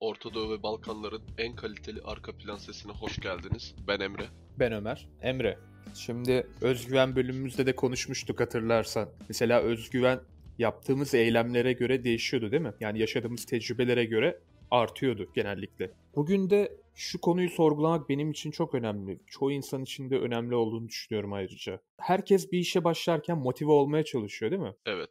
Ortadoğu ve Balkanların en kaliteli arka plan sesine hoş geldiniz. Ben Emre. Ben Ömer. Emre, şimdi özgüven bölümümüzde de konuşmuştuk hatırlarsan. Mesela özgüven yaptığımız eylemlere göre değişiyordu değil mi? Yani yaşadığımız tecrübelere göre artıyordu genellikle. Bugün de şu konuyu sorgulamak benim için çok önemli. Çoğu insan için de önemli olduğunu düşünüyorum ayrıca. Herkes bir işe başlarken motive olmaya çalışıyor değil mi? Evet.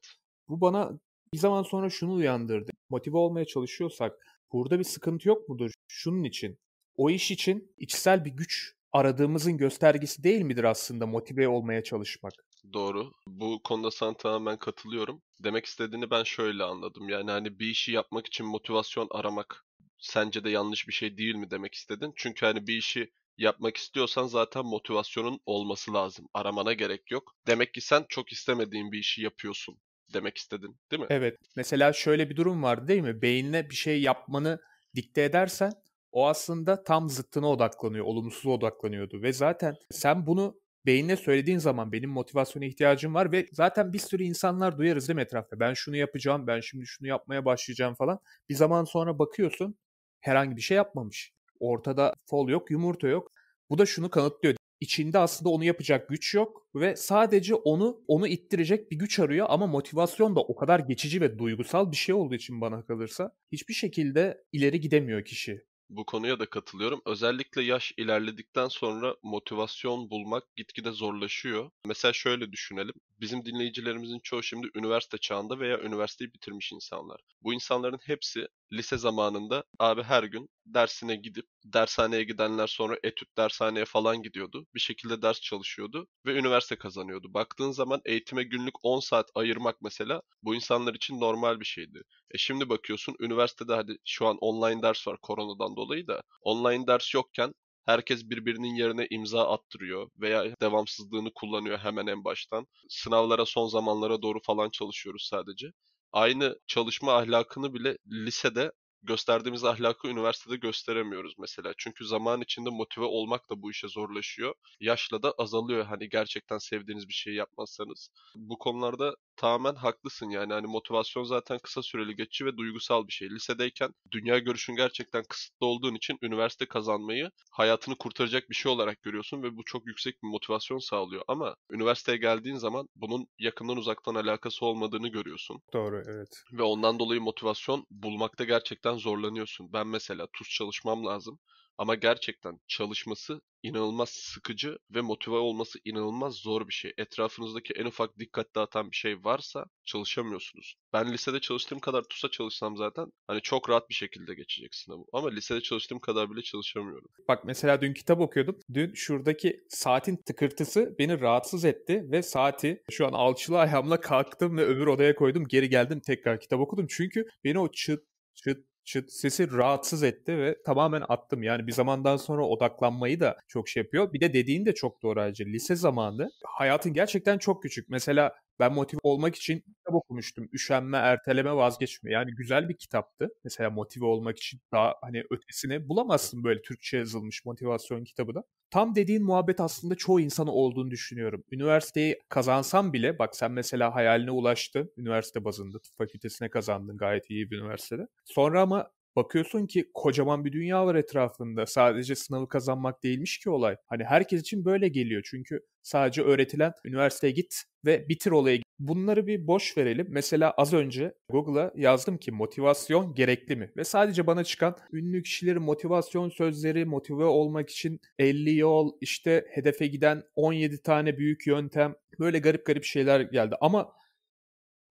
Bu bana bir zaman sonra şunu uyandırdı. Motive olmaya çalışıyorsak Burada bir sıkıntı yok mudur? Şunun için. O iş için içsel bir güç aradığımızın göstergesi değil midir aslında motive olmaya çalışmak? Doğru. Bu konuda sana tamamen katılıyorum. Demek istediğini ben şöyle anladım. Yani hani bir işi yapmak için motivasyon aramak sence de yanlış bir şey değil mi demek istedin? Çünkü hani bir işi yapmak istiyorsan zaten motivasyonun olması lazım. Aramana gerek yok. Demek ki sen çok istemediğin bir işi yapıyorsun demek istedin değil mi? Evet. Mesela şöyle bir durum vardı değil mi? Beynine bir şey yapmanı dikte edersen o aslında tam zıttına odaklanıyor, olumsuz odaklanıyordu ve zaten sen bunu beynine söylediğin zaman benim motivasyona ihtiyacım var ve zaten bir sürü insanlar duyarız değil mi etrafta? Ben şunu yapacağım, ben şimdi şunu yapmaya başlayacağım falan. Bir zaman sonra bakıyorsun herhangi bir şey yapmamış. Ortada fol yok, yumurta yok. Bu da şunu kanıtlıyor içinde aslında onu yapacak güç yok ve sadece onu onu ittirecek bir güç arıyor ama motivasyon da o kadar geçici ve duygusal bir şey olduğu için bana kalırsa hiçbir şekilde ileri gidemiyor kişi. Bu konuya da katılıyorum. Özellikle yaş ilerledikten sonra motivasyon bulmak gitgide zorlaşıyor. Mesela şöyle düşünelim. Bizim dinleyicilerimizin çoğu şimdi üniversite çağında veya üniversiteyi bitirmiş insanlar. Bu insanların hepsi lise zamanında abi her gün dersine gidip dershaneye gidenler sonra etüt dershaneye falan gidiyordu. Bir şekilde ders çalışıyordu ve üniversite kazanıyordu. Baktığın zaman eğitime günlük 10 saat ayırmak mesela bu insanlar için normal bir şeydi. E şimdi bakıyorsun üniversitede hadi şu an online ders var koronadan dolayı da online ders yokken Herkes birbirinin yerine imza attırıyor veya devamsızlığını kullanıyor hemen en baştan. Sınavlara son zamanlara doğru falan çalışıyoruz sadece aynı çalışma ahlakını bile lisede gösterdiğimiz ahlakı üniversitede gösteremiyoruz mesela. Çünkü zaman içinde motive olmak da bu işe zorlaşıyor. Yaşla da azalıyor hani gerçekten sevdiğiniz bir şeyi yapmazsanız. Bu konularda tamamen haklısın yani. Hani motivasyon zaten kısa süreli geçici ve duygusal bir şey. Lisedeyken dünya görüşün gerçekten kısıtlı olduğun için üniversite kazanmayı hayatını kurtaracak bir şey olarak görüyorsun ve bu çok yüksek bir motivasyon sağlıyor. Ama üniversiteye geldiğin zaman bunun yakından uzaktan alakası olmadığını görüyorsun. Doğru evet. Ve ondan dolayı motivasyon bulmakta gerçekten zorlanıyorsun. Ben mesela tuz çalışmam lazım ama gerçekten çalışması inanılmaz sıkıcı ve motive olması inanılmaz zor bir şey. Etrafınızdaki en ufak dikkat dağıtan bir şey varsa çalışamıyorsunuz. Ben lisede çalıştığım kadar TUS'a çalışsam zaten hani çok rahat bir şekilde geçecek sınavı. Ama lisede çalıştığım kadar bile çalışamıyorum. Bak mesela dün kitap okuyordum. Dün şuradaki saatin tıkırtısı beni rahatsız etti ve saati şu an alçılı ayağımla kalktım ve öbür odaya koydum. Geri geldim tekrar kitap okudum. Çünkü beni o çıt çıt çıt sesi rahatsız etti ve tamamen attım. Yani bir zamandan sonra odaklanmayı da çok şey yapıyor. Bir de dediğin de çok doğru ayrıca. Lise zamanı hayatın gerçekten çok küçük. Mesela ben motive olmak için kitap okumuştum. Üşenme, erteleme, vazgeçme. Yani güzel bir kitaptı. Mesela motive olmak için daha hani ötesini bulamazsın böyle Türkçe yazılmış motivasyon kitabı da. Tam dediğin muhabbet aslında çoğu insana olduğunu düşünüyorum. Üniversiteyi kazansam bile bak sen mesela hayaline ulaştın. Üniversite bazında tıp fakültesine kazandın gayet iyi bir üniversitede. Sonra ama bakıyorsun ki kocaman bir dünya var etrafında. Sadece sınavı kazanmak değilmiş ki olay. Hani herkes için böyle geliyor. Çünkü sadece öğretilen üniversiteye git ve bitir olayı. Bunları bir boş verelim. Mesela az önce Google'a yazdım ki motivasyon gerekli mi? Ve sadece bana çıkan ünlü kişilerin motivasyon sözleri, motive olmak için 50 yol, işte hedefe giden 17 tane büyük yöntem, böyle garip garip şeyler geldi. Ama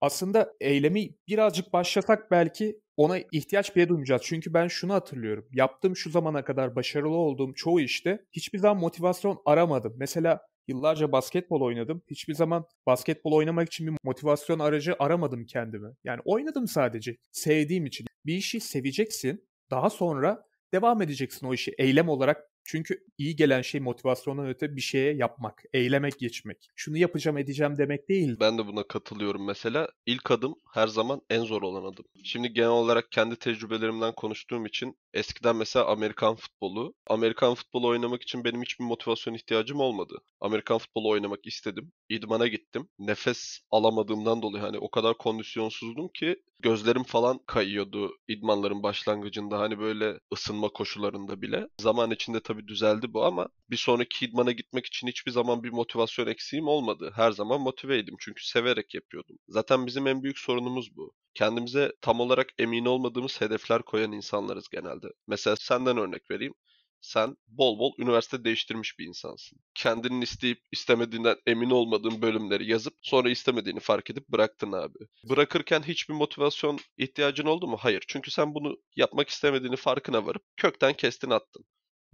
aslında eylemi birazcık başlasak belki ona ihtiyaç bile duymayacağız. Çünkü ben şunu hatırlıyorum. Yaptığım şu zamana kadar başarılı olduğum çoğu işte hiçbir zaman motivasyon aramadım. Mesela Yıllarca basketbol oynadım. Hiçbir zaman basketbol oynamak için bir motivasyon aracı aramadım kendimi Yani oynadım sadece sevdiğim için. Bir işi seveceksin. Daha sonra devam edeceksin o işi eylem olarak. Çünkü iyi gelen şey motivasyondan öte bir şeye yapmak, eylemek geçmek. Şunu yapacağım edeceğim demek değil. Ben de buna katılıyorum mesela. ilk adım her zaman en zor olan adım. Şimdi genel olarak kendi tecrübelerimden konuştuğum için eskiden mesela Amerikan futbolu, Amerikan futbolu oynamak için benim hiçbir motivasyon ihtiyacım olmadı. Amerikan futbolu oynamak istedim. İdmana gittim. Nefes alamadığımdan dolayı hani o kadar kondisyonsuzdum ki gözlerim falan kayıyordu idmanların başlangıcında hani böyle ısınma koşullarında bile. Zaman içinde tabii düzeldi bu ama bir sonraki idmana gitmek için hiçbir zaman bir motivasyon eksiğim olmadı. Her zaman motiveydim çünkü severek yapıyordum. Zaten bizim en büyük sorun sorunumuz bu. Kendimize tam olarak emin olmadığımız hedefler koyan insanlarız genelde. Mesela senden örnek vereyim. Sen bol bol üniversite değiştirmiş bir insansın. Kendinin isteyip istemediğinden emin olmadığın bölümleri yazıp sonra istemediğini fark edip bıraktın abi. Bırakırken hiçbir motivasyon ihtiyacın oldu mu? Hayır. Çünkü sen bunu yapmak istemediğini farkına varıp kökten kestin attın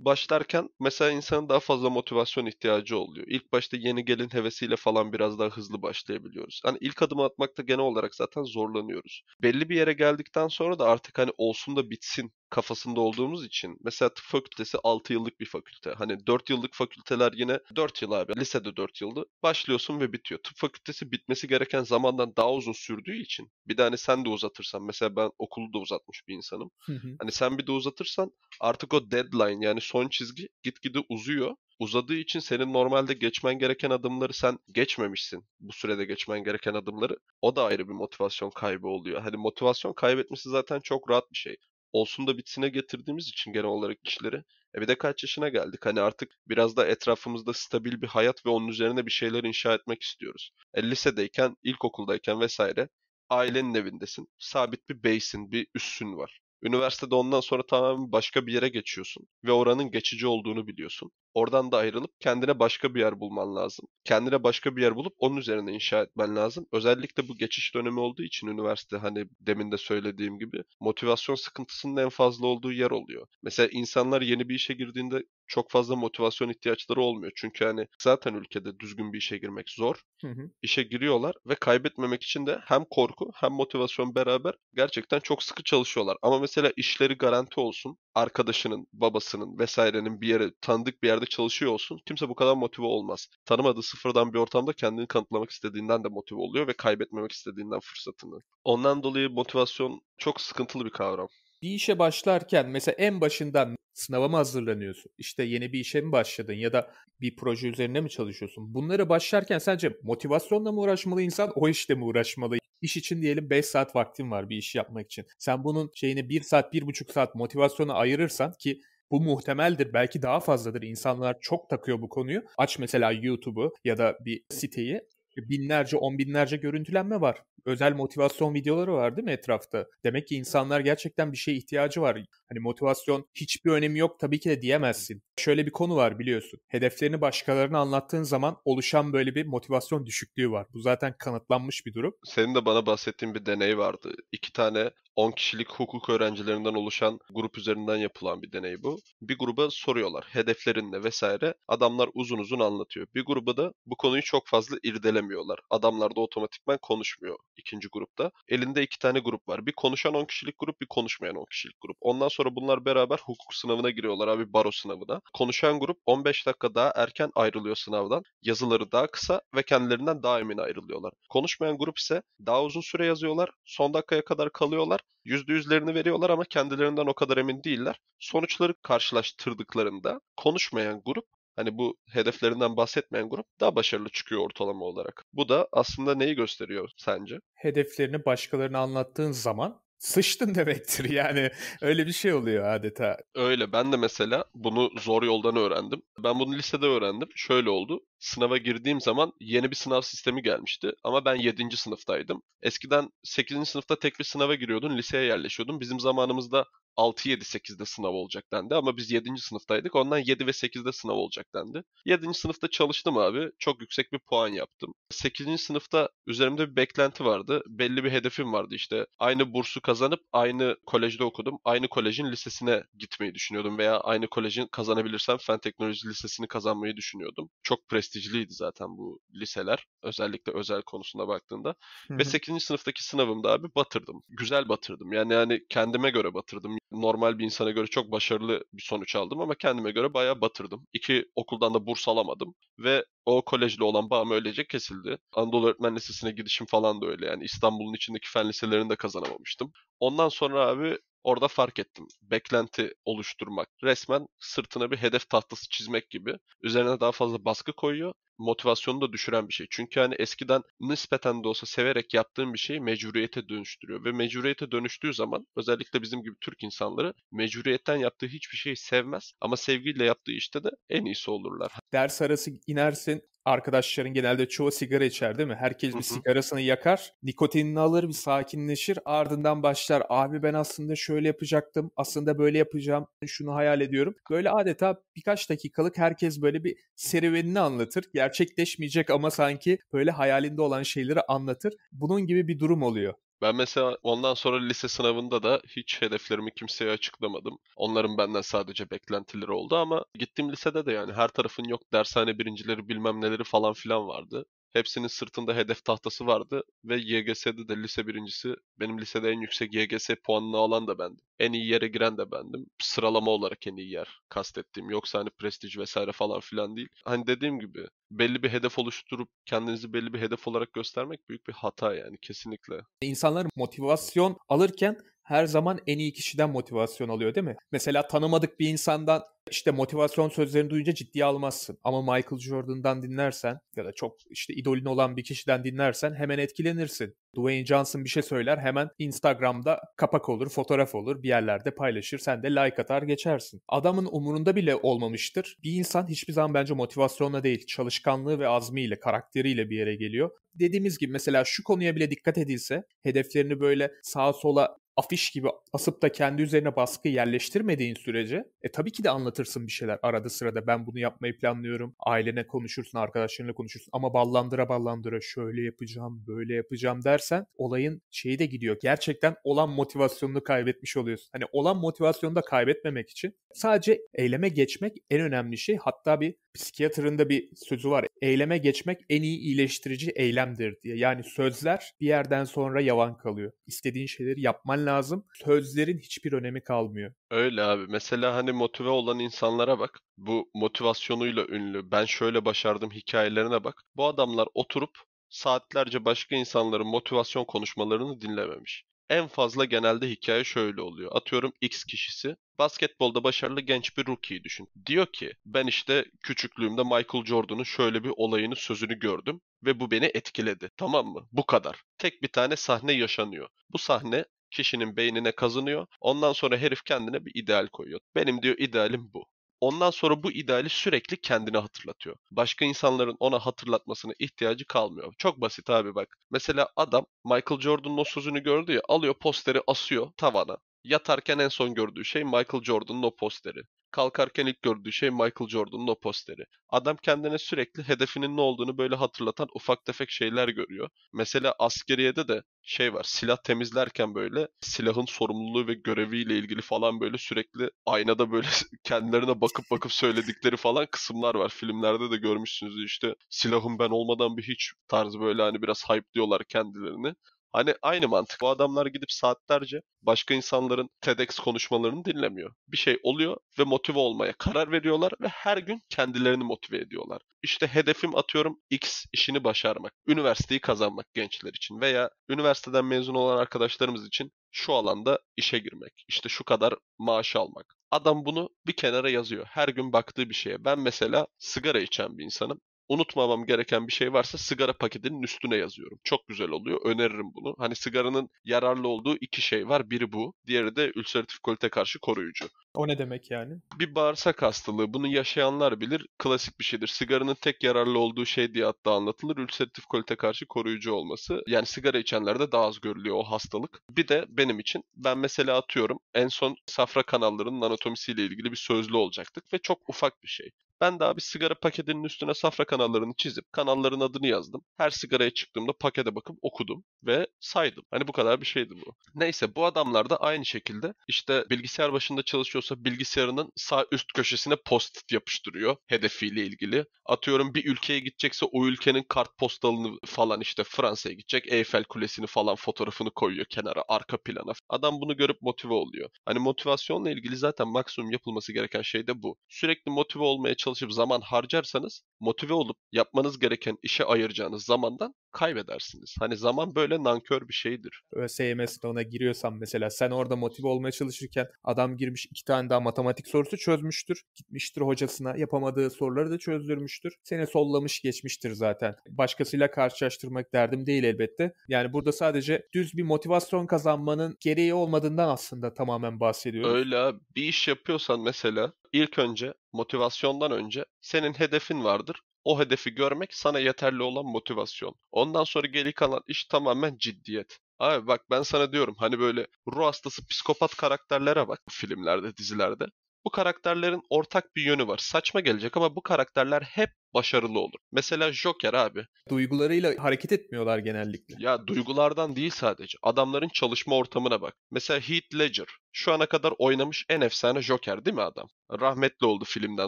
başlarken mesela insanın daha fazla motivasyon ihtiyacı oluyor. İlk başta yeni gelin hevesiyle falan biraz daha hızlı başlayabiliyoruz. Hani ilk adımı atmakta genel olarak zaten zorlanıyoruz. Belli bir yere geldikten sonra da artık hani olsun da bitsin kafasında olduğumuz için mesela tıp fakültesi 6 yıllık bir fakülte. Hani 4 yıllık fakülteler yine 4 yıl abi. Lisede 4 yıldı. Başlıyorsun ve bitiyor. Tıp fakültesi bitmesi gereken zamandan daha uzun sürdüğü için bir de hani sen de uzatırsan mesela ben okulu da uzatmış bir insanım. Hı hı. Hani sen bir de uzatırsan artık o deadline yani son çizgi gitgide uzuyor uzadığı için senin normalde geçmen gereken adımları sen geçmemişsin. Bu sürede geçmen gereken adımları. O da ayrı bir motivasyon kaybı oluyor. Hani motivasyon kaybetmesi zaten çok rahat bir şey olsun da bitsine getirdiğimiz için genel olarak kişileri. E bir de kaç yaşına geldik. Hani artık biraz da etrafımızda stabil bir hayat ve onun üzerine bir şeyler inşa etmek istiyoruz. E, lisedeyken, ilkokuldayken vesaire ailenin evindesin. Sabit bir base'in, bir üssün var. Üniversitede ondan sonra tamamen başka bir yere geçiyorsun ve oranın geçici olduğunu biliyorsun. Oradan da ayrılıp kendine başka bir yer bulman lazım. Kendine başka bir yer bulup onun üzerine inşa etmen lazım. Özellikle bu geçiş dönemi olduğu için üniversite hani demin de söylediğim gibi motivasyon sıkıntısının en fazla olduğu yer oluyor. Mesela insanlar yeni bir işe girdiğinde çok fazla motivasyon ihtiyaçları olmuyor. Çünkü hani zaten ülkede düzgün bir işe girmek zor. Hı hı. İşe giriyorlar ve kaybetmemek için de hem korku hem motivasyon beraber gerçekten çok sıkı çalışıyorlar. Ama mesela işleri garanti olsun, arkadaşının, babasının vesairenin bir yere tanıdık bir yerde çalışıyor olsun kimse bu kadar motive olmaz. Tanımadığı sıfırdan bir ortamda kendini kanıtlamak istediğinden de motive oluyor ve kaybetmemek istediğinden fırsatını. Ondan dolayı motivasyon çok sıkıntılı bir kavram bir işe başlarken mesela en başından sınava mı hazırlanıyorsun? İşte yeni bir işe mi başladın ya da bir proje üzerine mi çalışıyorsun? Bunlara başlarken sence motivasyonla mı uğraşmalı insan o işte mi uğraşmalı? İş için diyelim 5 saat vaktin var bir iş yapmak için. Sen bunun şeyini 1 saat 1,5 saat motivasyona ayırırsan ki bu muhtemeldir belki daha fazladır. İnsanlar çok takıyor bu konuyu. Aç mesela YouTube'u ya da bir siteyi binlerce, on binlerce görüntülenme var. Özel motivasyon videoları var değil mi etrafta? Demek ki insanlar gerçekten bir şeye ihtiyacı var. Hani motivasyon hiçbir önemi yok tabii ki de diyemezsin. Şöyle bir konu var biliyorsun. Hedeflerini başkalarına anlattığın zaman oluşan böyle bir motivasyon düşüklüğü var. Bu zaten kanıtlanmış bir durum. Senin de bana bahsettiğin bir deney vardı. İki tane 10 kişilik hukuk öğrencilerinden oluşan grup üzerinden yapılan bir deney bu. Bir gruba soruyorlar hedeflerin vesaire. Adamlar uzun uzun anlatıyor. Bir gruba da bu konuyu çok fazla irdelemiyor söylemiyorlar. Adamlar da otomatikman konuşmuyor ikinci grupta. Elinde iki tane grup var. Bir konuşan 10 kişilik grup, bir konuşmayan 10 kişilik grup. Ondan sonra bunlar beraber hukuk sınavına giriyorlar abi baro sınavına. Konuşan grup 15 dakika daha erken ayrılıyor sınavdan. Yazıları daha kısa ve kendilerinden daha emin ayrılıyorlar. Konuşmayan grup ise daha uzun süre yazıyorlar. Son dakikaya kadar kalıyorlar. yüzde yüzlerini veriyorlar ama kendilerinden o kadar emin değiller. Sonuçları karşılaştırdıklarında konuşmayan grup hani bu hedeflerinden bahsetmeyen grup daha başarılı çıkıyor ortalama olarak. Bu da aslında neyi gösteriyor sence? Hedeflerini başkalarına anlattığın zaman sıçtın demektir yani öyle bir şey oluyor adeta. Öyle ben de mesela bunu zor yoldan öğrendim. Ben bunu lisede öğrendim. Şöyle oldu. Sınava girdiğim zaman yeni bir sınav sistemi gelmişti ama ben 7. sınıftaydım. Eskiden 8. sınıfta tek bir sınava giriyordun, liseye yerleşiyordun. Bizim zamanımızda 6-7-8'de sınav olacak dendi ama biz 7. sınıftaydık. Ondan 7 ve 8'de sınav olacak dendi. 7. sınıfta çalıştım abi. Çok yüksek bir puan yaptım. 8. sınıfta üzerimde bir beklenti vardı. Belli bir hedefim vardı işte. Aynı bursu kazanıp aynı kolejde okudum. Aynı kolejin lisesine gitmeyi düşünüyordum veya aynı kolejin kazanabilirsem Fen Teknoloji Lisesi'ni kazanmayı düşünüyordum. Çok prestijliydi zaten bu liseler. Özellikle özel konusuna baktığında. Ve 8. sınıftaki sınavımda abi batırdım. Güzel batırdım. Yani yani kendime göre batırdım normal bir insana göre çok başarılı bir sonuç aldım ama kendime göre bayağı batırdım. İki okuldan da burs alamadım ve o kolejle olan bağım öylece kesildi. Anadolu Öğretmen Lisesi'ne gidişim falan da öyle yani İstanbul'un içindeki fen liselerini de kazanamamıştım. Ondan sonra abi orada fark ettim. Beklenti oluşturmak resmen sırtına bir hedef tahtası çizmek gibi. Üzerine daha fazla baskı koyuyor motivasyonu da düşüren bir şey. Çünkü hani eskiden nispeten de olsa severek yaptığın bir şeyi mecburiyete dönüştürüyor. Ve mecburiyete dönüştüğü zaman özellikle bizim gibi Türk insanları mecburiyetten yaptığı hiçbir şeyi sevmez. Ama sevgiyle yaptığı işte de en iyisi olurlar. Ders arası inersin arkadaşların genelde çoğu sigara içer değil mi? Herkes bir sigarasını yakar, nikotinini alır, bir sakinleşir. Ardından başlar abi ben aslında şöyle yapacaktım, aslında böyle yapacağım, şunu hayal ediyorum. Böyle adeta birkaç dakikalık herkes böyle bir serüvenini anlatır. Ger gerçekleşmeyecek ama sanki böyle hayalinde olan şeyleri anlatır. Bunun gibi bir durum oluyor. Ben mesela ondan sonra lise sınavında da hiç hedeflerimi kimseye açıklamadım. Onların benden sadece beklentileri oldu ama gittiğim lisede de yani her tarafın yok dershane birincileri bilmem neleri falan filan vardı. Hepsinin sırtında hedef tahtası vardı ve YGS'de de lise birincisi benim lisede en yüksek YGS puanını alan da bendim. En iyi yere giren de bendim. Sıralama olarak en iyi yer kastettiğim. Yoksa hani prestij vesaire falan filan değil. Hani dediğim gibi belli bir hedef oluşturup kendinizi belli bir hedef olarak göstermek büyük bir hata yani kesinlikle. İnsanlar motivasyon alırken her zaman en iyi kişiden motivasyon alıyor değil mi? Mesela tanımadık bir insandan işte motivasyon sözlerini duyunca ciddiye almazsın. Ama Michael Jordan'dan dinlersen ya da çok işte idolün olan bir kişiden dinlersen hemen etkilenirsin. Dwayne Johnson bir şey söyler hemen Instagram'da kapak olur, fotoğraf olur, bir yerlerde paylaşır, sen de like atar geçersin. Adamın umurunda bile olmamıştır. Bir insan hiçbir zaman bence motivasyonla değil, çalışkanlığı ve azmiyle, karakteriyle bir yere geliyor. Dediğimiz gibi mesela şu konuya bile dikkat edilse, hedeflerini böyle sağa sola afiş gibi asıp da kendi üzerine baskı yerleştirmediğin sürece e tabii ki de anlatırsın bir şeyler arada sırada ben bunu yapmayı planlıyorum. Ailene konuşursun, arkadaşlarınla konuşursun ama ballandıra ballandıra şöyle yapacağım, böyle yapacağım dersen olayın şeyi de gidiyor. Gerçekten olan motivasyonunu kaybetmiş oluyorsun. Hani olan motivasyonu da kaybetmemek için sadece eyleme geçmek en önemli şey. Hatta bir psikiyatrın da bir sözü var. Eyleme geçmek en iyi iyileştirici eylemdir diye. Yani sözler bir yerden sonra yavan kalıyor. İstediğin şeyleri yapman lazım. Sözlerin hiçbir önemi kalmıyor. Öyle abi. Mesela hani motive olan insanlara bak. Bu motivasyonuyla ünlü, ben şöyle başardım hikayelerine bak. Bu adamlar oturup saatlerce başka insanların motivasyon konuşmalarını dinlememiş. En fazla genelde hikaye şöyle oluyor. Atıyorum X kişisi basketbolda başarılı genç bir rookie'yi düşün. Diyor ki ben işte küçüklüğümde Michael Jordan'ın şöyle bir olayını sözünü gördüm ve bu beni etkiledi. Tamam mı? Bu kadar. Tek bir tane sahne yaşanıyor. Bu sahne kişinin beynine kazınıyor. Ondan sonra herif kendine bir ideal koyuyor. Benim diyor idealim bu. Ondan sonra bu ideali sürekli kendine hatırlatıyor. Başka insanların ona hatırlatmasına ihtiyacı kalmıyor. Çok basit abi bak. Mesela adam Michael Jordan'ın o sözünü gördü ya alıyor posteri asıyor tavana. Yatarken en son gördüğü şey Michael Jordan'ın o posteri. Kalkarken ilk gördüğü şey Michael Jordan'ın o posteri. Adam kendine sürekli hedefinin ne olduğunu böyle hatırlatan ufak tefek şeyler görüyor. Mesela askeriyede de şey var silah temizlerken böyle silahın sorumluluğu ve göreviyle ilgili falan böyle sürekli aynada böyle kendilerine bakıp bakıp söyledikleri falan kısımlar var. Filmlerde de görmüşsünüz işte silahım ben olmadan bir hiç tarzı böyle hani biraz hype diyorlar kendilerini. Hani aynı mantık. Bu adamlar gidip saatlerce başka insanların TEDx konuşmalarını dinlemiyor. Bir şey oluyor ve motive olmaya karar veriyorlar ve her gün kendilerini motive ediyorlar. İşte hedefim atıyorum X işini başarmak, üniversiteyi kazanmak gençler için veya üniversiteden mezun olan arkadaşlarımız için şu alanda işe girmek, işte şu kadar maaş almak. Adam bunu bir kenara yazıyor. Her gün baktığı bir şeye. Ben mesela sigara içen bir insanım unutmamam gereken bir şey varsa sigara paketinin üstüne yazıyorum. Çok güzel oluyor. Öneririm bunu. Hani sigaranın yararlı olduğu iki şey var. Biri bu. Diğeri de ülseratif kolite karşı koruyucu. O ne demek yani? Bir bağırsak hastalığı. Bunu yaşayanlar bilir. Klasik bir şeydir. Sigaranın tek yararlı olduğu şey diye hatta anlatılır. Ülseratif kolite karşı koruyucu olması. Yani sigara içenlerde daha az görülüyor o hastalık. Bir de benim için ben mesela atıyorum en son safra kanallarının anatomisiyle ilgili bir sözlü olacaktık ve çok ufak bir şey. Ben daha bir sigara paketinin üstüne safra kanallarını çizip kanalların adını yazdım. Her sigaraya çıktığımda pakete bakıp okudum ve saydım. Hani bu kadar bir şeydi bu. Neyse bu adamlar da aynı şekilde işte bilgisayar başında çalışıyorsa bilgisayarının sağ üst köşesine post yapıştırıyor hedefiyle ilgili. Atıyorum bir ülkeye gidecekse o ülkenin kart postalını falan işte Fransa'ya gidecek Eiffel Kulesi'ni falan fotoğrafını koyuyor kenara arka plana. Adam bunu görüp motive oluyor. Hani motivasyonla ilgili zaten maksimum yapılması gereken şey de bu. Sürekli motive olmaya çalış çalışıp zaman harcarsanız motive olup yapmanız gereken işe ayıracağınız zamandan kaybedersiniz. Hani zaman böyle nankör bir şeydir. ÖSYM sınavına giriyorsan mesela sen orada motive olmaya çalışırken adam girmiş iki tane daha matematik sorusu çözmüştür. Gitmiştir hocasına yapamadığı soruları da çözdürmüştür. Seni sollamış geçmiştir zaten. Başkasıyla karşılaştırmak derdim değil elbette. Yani burada sadece düz bir motivasyon kazanmanın gereği olmadığından aslında tamamen bahsediyorum. Öyle Bir iş yapıyorsan mesela ilk önce motivasyondan önce senin hedefin vardır o hedefi görmek sana yeterli olan motivasyon. Ondan sonra geri kalan iş tamamen ciddiyet. Abi bak ben sana diyorum hani böyle ruh hastası psikopat karakterlere bak filmlerde, dizilerde. Bu karakterlerin ortak bir yönü var. Saçma gelecek ama bu karakterler hep başarılı olur. Mesela Joker abi. Duygularıyla hareket etmiyorlar genellikle. Ya duygulardan değil sadece. Adamların çalışma ortamına bak. Mesela Heath Ledger. Şu ana kadar oynamış en efsane Joker değil mi adam? Rahmetli oldu filmden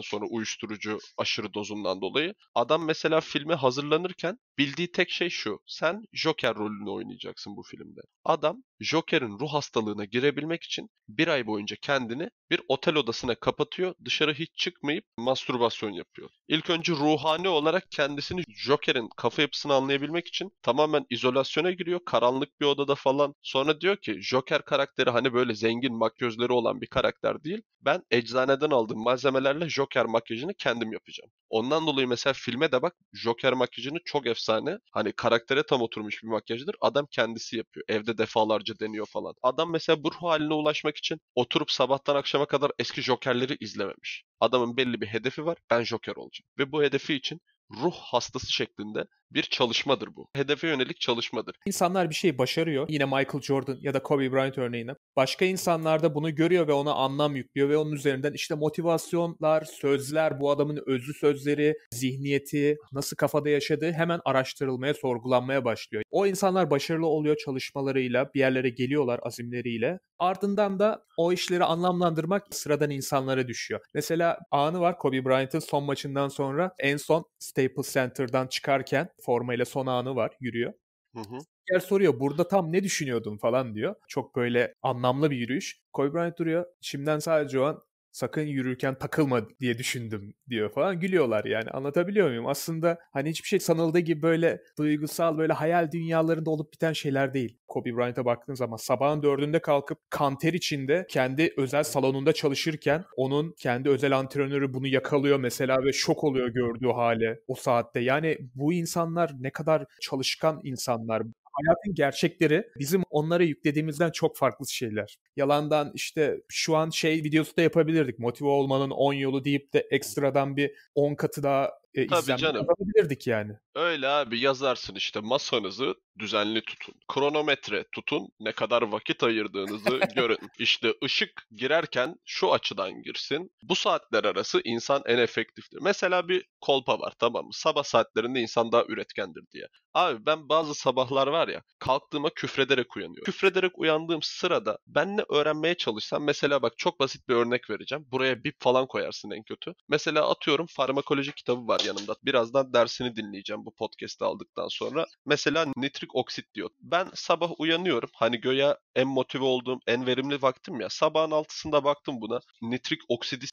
sonra uyuşturucu aşırı dozundan dolayı. Adam mesela filme hazırlanırken bildiği tek şey şu. Sen Joker rolünü oynayacaksın bu filmde. Adam Joker'in ruh hastalığına girebilmek için bir ay boyunca kendini bir otel odasına kapatıyor. Dışarı hiç çıkmayıp mastürbasyon yapıyor. İlk önce ruh ruhani olarak kendisini Joker'in kafa yapısını anlayabilmek için tamamen izolasyona giriyor. Karanlık bir odada falan. Sonra diyor ki Joker karakteri hani böyle zengin makyözleri olan bir karakter değil. Ben eczaneden aldığım malzemelerle Joker makyajını kendim yapacağım. Ondan dolayı mesela filme de bak Joker makyajını çok efsane. Hani karaktere tam oturmuş bir makyajdır. Adam kendisi yapıyor. Evde defalarca deniyor falan. Adam mesela bu ruh haline ulaşmak için oturup sabahtan akşama kadar eski Joker'leri izlememiş. Adamın belli bir hedefi var. Ben Joker olacağım. Ve bu hedefi için ruh hastası şeklinde bir çalışmadır bu. Hedefe yönelik çalışmadır. İnsanlar bir şey başarıyor. Yine Michael Jordan ya da Kobe Bryant örneğine. Başka insanlar da bunu görüyor ve ona anlam yüklüyor ve onun üzerinden işte motivasyonlar, sözler, bu adamın özlü sözleri, zihniyeti, nasıl kafada yaşadığı hemen araştırılmaya, sorgulanmaya başlıyor. O insanlar başarılı oluyor çalışmalarıyla, bir yerlere geliyorlar azimleriyle. Ardından da o işleri anlamlandırmak sıradan insanlara düşüyor. Mesela anı var Kobe Bryant'ın son maçından sonra en son Staples Center'dan çıkarken formayla son anı var yürüyor. Diğer soruyor burada tam ne düşünüyordun falan diyor. Çok böyle anlamlı bir yürüyüş. Kobe Bryant duruyor. Şimdiden sadece o an sakın yürürken takılma diye düşündüm diyor falan gülüyorlar yani anlatabiliyor muyum? Aslında hani hiçbir şey sanıldığı gibi böyle duygusal böyle hayal dünyalarında olup biten şeyler değil. Kobe Bryant'a baktığın zaman sabahın dördünde kalkıp kanter içinde kendi özel salonunda çalışırken onun kendi özel antrenörü bunu yakalıyor mesela ve şok oluyor gördüğü hale o saatte. Yani bu insanlar ne kadar çalışkan insanlar hayatın gerçekleri bizim onlara yüklediğimizden çok farklı şeyler. Yalandan işte şu an şey videosu da yapabilirdik. Motive olmanın 10 yolu deyip de ekstradan bir 10 katı daha e, Tabii izlenme canım. kazanabilirdik yani. Öyle abi yazarsın işte masanızı düzenli tutun. Kronometre tutun. Ne kadar vakit ayırdığınızı görün. İşte ışık girerken şu açıdan girsin. Bu saatler arası insan en efektiftir. Mesela bir kolpa var tamam mı? Sabah saatlerinde insan daha üretkendir diye. Abi ben bazı sabahlar var ya kalktığıma küfrederek uyanıyorum. Küfrederek uyandığım sırada ben ne öğrenmeye çalışsam mesela bak çok basit bir örnek vereceğim. Buraya bip falan koyarsın en kötü. Mesela atıyorum farmakoloji kitabı var yanımda. Birazdan dersini dinleyeceğim bu podcast'i aldıktan sonra. Mesela nitrik oksit diyor. Ben sabah uyanıyorum. Hani göya en motive olduğum, en verimli vaktim ya. Sabahın altısında baktım buna. Nitrik oksidi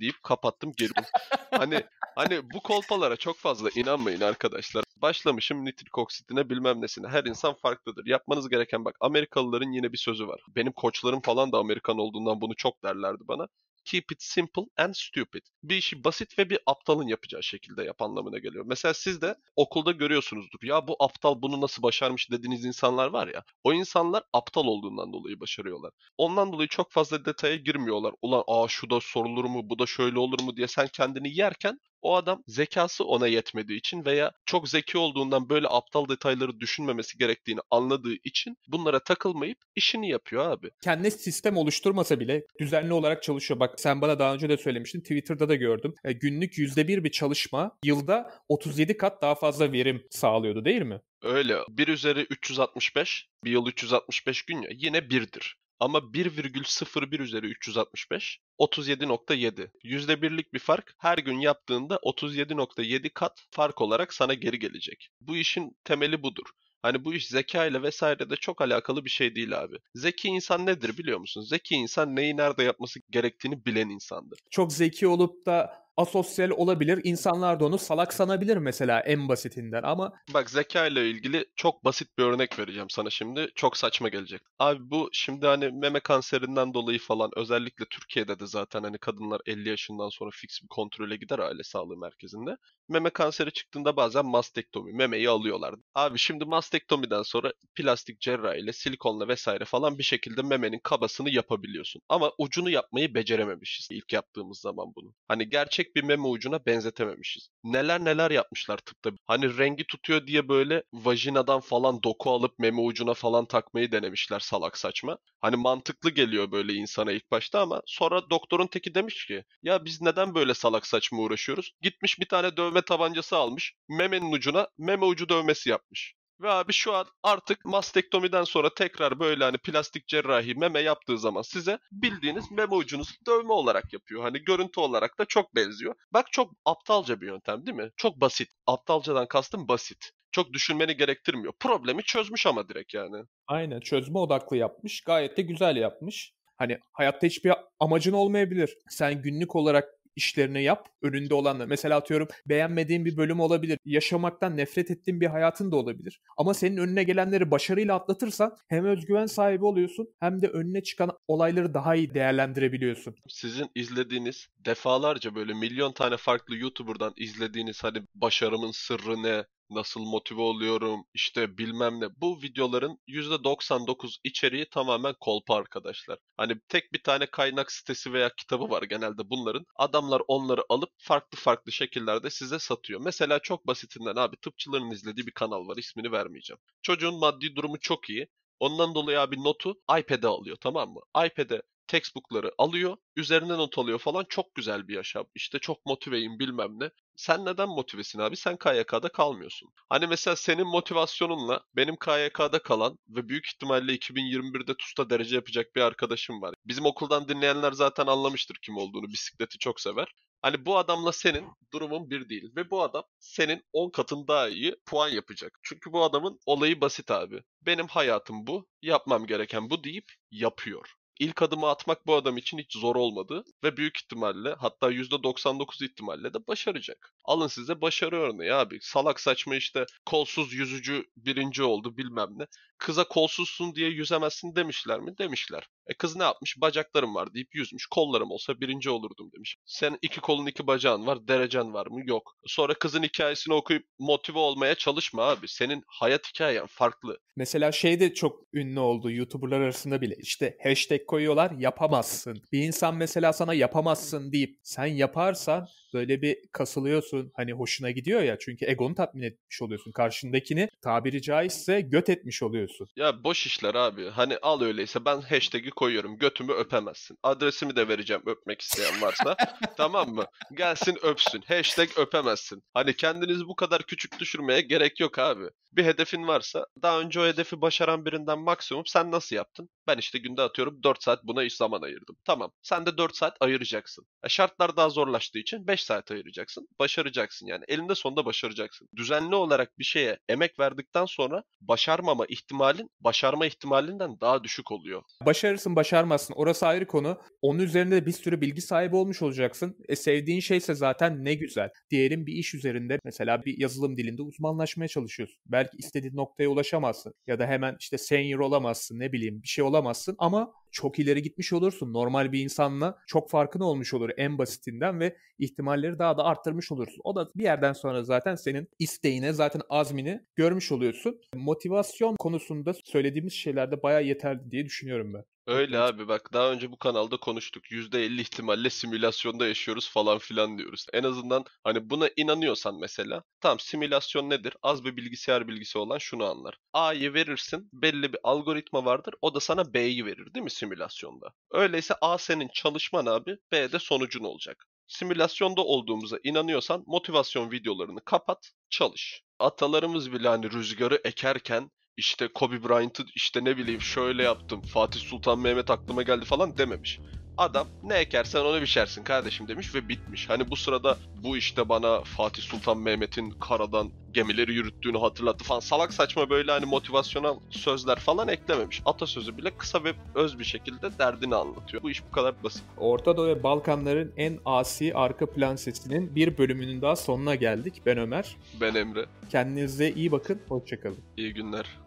deyip kapattım geri. hani hani bu kolpalara çok fazla inanmayın arkadaşlar. Başlamışım nitrik oksitine bilmem nesine. Her insan farklıdır. Yapmanız gereken bak Amerikalıların yine bir sözü var. Benim koçlarım falan da Amerikan olduğundan bunu çok derlerdi bana keep it simple and stupid. Bir işi basit ve bir aptalın yapacağı şekilde yap anlamına geliyor. Mesela siz de okulda görüyorsunuzdur. Ya bu aptal bunu nasıl başarmış dediğiniz insanlar var ya. O insanlar aptal olduğundan dolayı başarıyorlar. Ondan dolayı çok fazla detaya girmiyorlar. Ulan aa şu da sorulur mu, bu da şöyle olur mu diye sen kendini yerken o adam zekası ona yetmediği için veya çok zeki olduğundan böyle aptal detayları düşünmemesi gerektiğini anladığı için bunlara takılmayıp işini yapıyor abi. Kendi sistem oluşturmasa bile düzenli olarak çalışıyor. Bak sen bana daha önce de söylemiştin. Twitter'da da gördüm. E, günlük yüzde bir bir çalışma yılda 37 kat daha fazla verim sağlıyordu değil mi? Öyle. 1 üzeri 365, bir yıl 365 gün ya yine birdir ama 1,01 üzeri 365 37.7. %1'lik bir fark her gün yaptığında 37.7 kat fark olarak sana geri gelecek. Bu işin temeli budur. Hani bu iş zeka ile vesaire de çok alakalı bir şey değil abi. Zeki insan nedir biliyor musun? Zeki insan neyi nerede yapması gerektiğini bilen insandır. Çok zeki olup da asosyal olabilir. İnsanlar da onu salak sanabilir mesela en basitinden ama... Bak zeka ile ilgili çok basit bir örnek vereceğim sana şimdi. Çok saçma gelecek. Abi bu şimdi hani meme kanserinden dolayı falan özellikle Türkiye'de de zaten hani kadınlar 50 yaşından sonra fix bir kontrole gider aile sağlığı merkezinde. Meme kanseri çıktığında bazen mastektomi, memeyi alıyorlar. Abi şimdi mastektomiden sonra plastik cerrahiyle, silikonla vesaire falan bir şekilde memenin kabasını yapabiliyorsun. Ama ucunu yapmayı becerememişiz ilk yaptığımız zaman bunu. Hani gerçek gerçek bir meme ucuna benzetememişiz. Neler neler yapmışlar tıpta. Hani rengi tutuyor diye böyle vajinadan falan doku alıp meme ucuna falan takmayı denemişler salak saçma. Hani mantıklı geliyor böyle insana ilk başta ama sonra doktorun teki demiş ki ya biz neden böyle salak saçma uğraşıyoruz? Gitmiş bir tane dövme tabancası almış. Memenin ucuna meme ucu dövmesi yapmış. Ve abi şu an artık mastektomiden sonra tekrar böyle hani plastik cerrahi meme yaptığı zaman size bildiğiniz meme ucunuzu dövme olarak yapıyor. Hani görüntü olarak da çok benziyor. Bak çok aptalca bir yöntem değil mi? Çok basit. Aptalcadan kastım basit. Çok düşünmeni gerektirmiyor. Problemi çözmüş ama direkt yani. Aynen çözme odaklı yapmış. Gayet de güzel yapmış. Hani hayatta hiçbir amacın olmayabilir. Sen günlük olarak işlerini yap. Önünde olanla. Mesela atıyorum beğenmediğin bir bölüm olabilir. Yaşamaktan nefret ettiğin bir hayatın da olabilir. Ama senin önüne gelenleri başarıyla atlatırsan hem özgüven sahibi oluyorsun hem de önüne çıkan olayları daha iyi değerlendirebiliyorsun. Sizin izlediğiniz defalarca böyle milyon tane farklı YouTuber'dan izlediğiniz hani başarımın sırrı ne, nasıl motive oluyorum işte bilmem ne. Bu videoların %99 içeriği tamamen kolpa arkadaşlar. Hani tek bir tane kaynak sitesi veya kitabı var genelde bunların. Adamlar onları alıp farklı farklı şekillerde size satıyor. Mesela çok basitinden abi tıpçıların izlediği bir kanal var ismini vermeyeceğim. Çocuğun maddi durumu çok iyi. Ondan dolayı abi notu iPad'e alıyor tamam mı? iPad'e textbookları alıyor, üzerine not alıyor falan çok güzel bir yaşam. İşte çok motiveyim bilmem ne. Sen neden motivesin abi? Sen KYK'da kalmıyorsun. Hani mesela senin motivasyonunla benim KYK'da kalan ve büyük ihtimalle 2021'de TUS'ta derece yapacak bir arkadaşım var. Bizim okuldan dinleyenler zaten anlamıştır kim olduğunu. Bisikleti çok sever. Hani bu adamla senin durumun bir değil ve bu adam senin 10 katın daha iyi puan yapacak. Çünkü bu adamın olayı basit abi. Benim hayatım bu, yapmam gereken bu deyip yapıyor. İlk adımı atmak bu adam için hiç zor olmadı ve büyük ihtimalle hatta %99 ihtimalle de başaracak. Alın size başarı örneği abi. Salak saçma işte kolsuz yüzücü birinci oldu bilmem ne. Kıza kolsuzsun diye yüzemezsin demişler mi? Demişler. E kız ne yapmış? Bacaklarım var deyip yüzmüş. Kollarım olsa birinci olurdum demiş. Sen iki kolun iki bacağın var. Derecen var mı? Yok. Sonra kızın hikayesini okuyup motive olmaya çalışma abi. Senin hayat hikayen farklı. Mesela şey de çok ünlü oldu YouTuber'lar arasında bile. İşte hashtag koyuyorlar yapamazsın. Bir insan mesela sana yapamazsın deyip sen yaparsan böyle bir kasılıyorsun. Hani hoşuna gidiyor ya çünkü egonu tatmin etmiş oluyorsun. Karşındakini tabiri caizse göt etmiş oluyorsun. Ya boş işler abi. Hani al öyleyse ben hashtag'i koyuyorum. Götümü öpemezsin. Adresimi de vereceğim öpmek isteyen varsa. tamam mı? Gelsin öpsün. Hashtag öpemezsin. Hani kendinizi bu kadar küçük düşürmeye gerek yok abi. Bir hedefin varsa daha önce o hedefi başaran birinden maksimum sen nasıl yaptın? Ben işte günde atıyorum 4 saat buna iş zaman ayırdım. Tamam. Sen de 4 saat ayıracaksın. E şartlar daha zorlaştığı için 5 saat ayıracaksın. Başaracaksın yani. Elinde sonunda başaracaksın. Düzenli olarak bir şeye emek verdikten sonra başarmama ihtimalin başarma ihtimalinden daha düşük oluyor. Başarı başarırsın başarmazsın orası ayrı konu. Onun üzerinde de bir sürü bilgi sahibi olmuş olacaksın. E, sevdiğin şeyse zaten ne güzel. Diyelim bir iş üzerinde mesela bir yazılım dilinde uzmanlaşmaya çalışıyorsun. Belki istediğin noktaya ulaşamazsın. Ya da hemen işte senior olamazsın ne bileyim bir şey olamazsın ama çok ileri gitmiş olursun. Normal bir insanla çok farkın olmuş olur en basitinden ve ihtimalleri daha da arttırmış olursun. O da bir yerden sonra zaten senin isteğine zaten azmini görmüş oluyorsun. Motivasyon konusunda söylediğimiz şeylerde bayağı yeterli diye düşünüyorum ben. Öyle abi bak daha önce bu kanalda konuştuk. %50 ihtimalle simülasyonda yaşıyoruz falan filan diyoruz. En azından hani buna inanıyorsan mesela tam simülasyon nedir? Az bir bilgisayar bilgisi olan şunu anlar. A'yı verirsin belli bir algoritma vardır o da sana B'yi verir değil mi simülasyonda? Öyleyse A senin çalışman abi B de sonucun olacak. Simülasyonda olduğumuza inanıyorsan motivasyon videolarını kapat, çalış. Atalarımız bile hani rüzgarı ekerken işte Kobe Bryant'ı işte ne bileyim şöyle yaptım Fatih Sultan Mehmet aklıma geldi falan dememiş. Adam ne ekersen onu biçersin kardeşim demiş ve bitmiş. Hani bu sırada bu işte bana Fatih Sultan Mehmet'in karadan gemileri yürüttüğünü hatırlattı falan salak saçma böyle hani motivasyonel sözler falan eklememiş. Atasözü bile kısa ve öz bir şekilde derdini anlatıyor. Bu iş bu kadar basit. Orta Doğu ve Balkanların en asi arka plan sesinin bir bölümünün daha sonuna geldik. Ben Ömer. Ben Emre. Kendinize iyi bakın. Hoşçakalın. İyi günler.